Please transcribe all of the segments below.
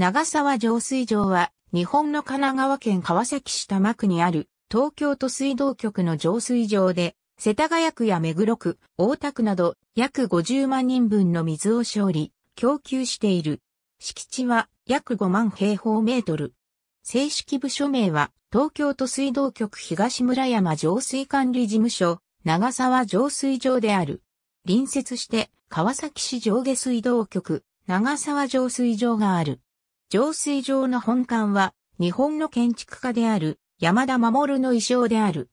長沢浄水場は、日本の神奈川県川崎市多摩区にある、東京都水道局の浄水場で、世田谷区や目黒区、大田区など、約50万人分の水を処理、供給している。敷地は、約5万平方メートル。正式部署名は、東京都水道局東村山浄水管理事務所、長沢浄水場である。隣接して、川崎市上下水道局、長沢浄水場がある。浄水場の本館は、日本の建築家である山田守の意匠である。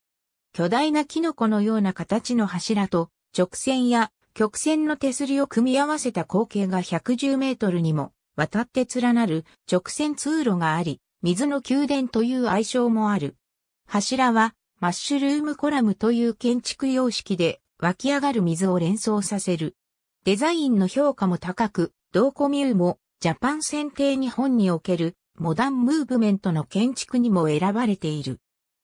巨大なキノコのような形の柱と直線や曲線の手すりを組み合わせた光景が110メートルにも渡って連なる直線通路があり、水の宮殿という愛称もある。柱はマッシュルームコラムという建築様式で湧き上がる水を連想させる。デザインの評価も高く、ドーコミューもジャパン選定日本におけるモダンムーブメントの建築にも選ばれている。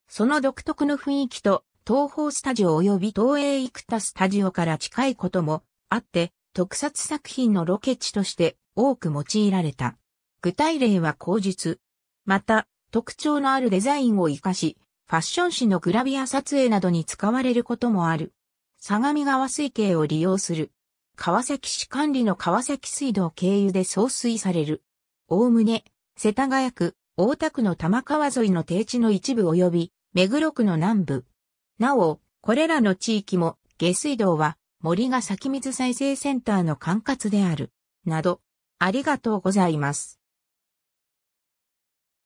その独特の雰囲気と東宝スタジオ及び東映生田スタジオから近いこともあって、特撮作品のロケ地として多く用いられた。具体例は口述。また、特徴のあるデザインを活かし、ファッション誌のグラビア撮影などに使われることもある。相模川水系を利用する。川崎市管理の川崎水道経由で送水される。おおむね、世田谷区、大田区の玉川沿いの低地の一部及び、目黒区の南部。なお、これらの地域も、下水道は、森が先水再生センターの管轄である。など、ありがとうございます。